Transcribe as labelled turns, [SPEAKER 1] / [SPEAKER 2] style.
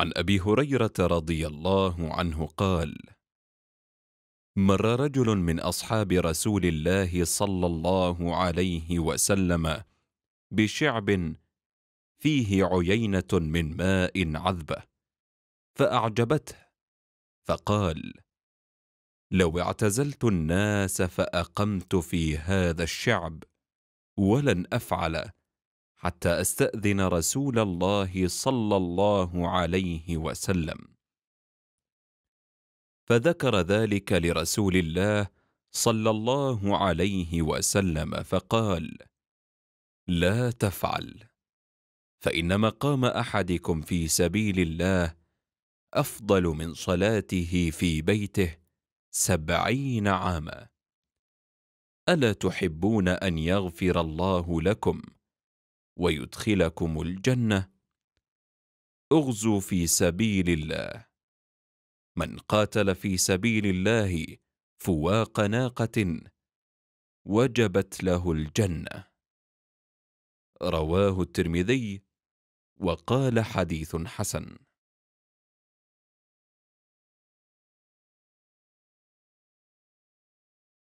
[SPEAKER 1] عن ابي هريره رضي الله عنه قال مر رجل من اصحاب رسول الله صلى الله عليه وسلم بشعب فيه عيينه من ماء عذبه فاعجبته فقال لو اعتزلت الناس فاقمت في هذا الشعب ولن افعل حتى استأذن رسول الله صلى الله عليه وسلم فذكر ذلك لرسول الله صلى الله عليه وسلم فقال لا تفعل فإن مقام أحدكم في سبيل الله أفضل من صلاته في بيته سبعين عاما ألا تحبون أن يغفر الله لكم؟ ويدخلكم الجنة اغزوا في سبيل الله من قاتل في سبيل الله فواق ناقة وجبت له الجنة رواه الترمذي وقال حديث حسن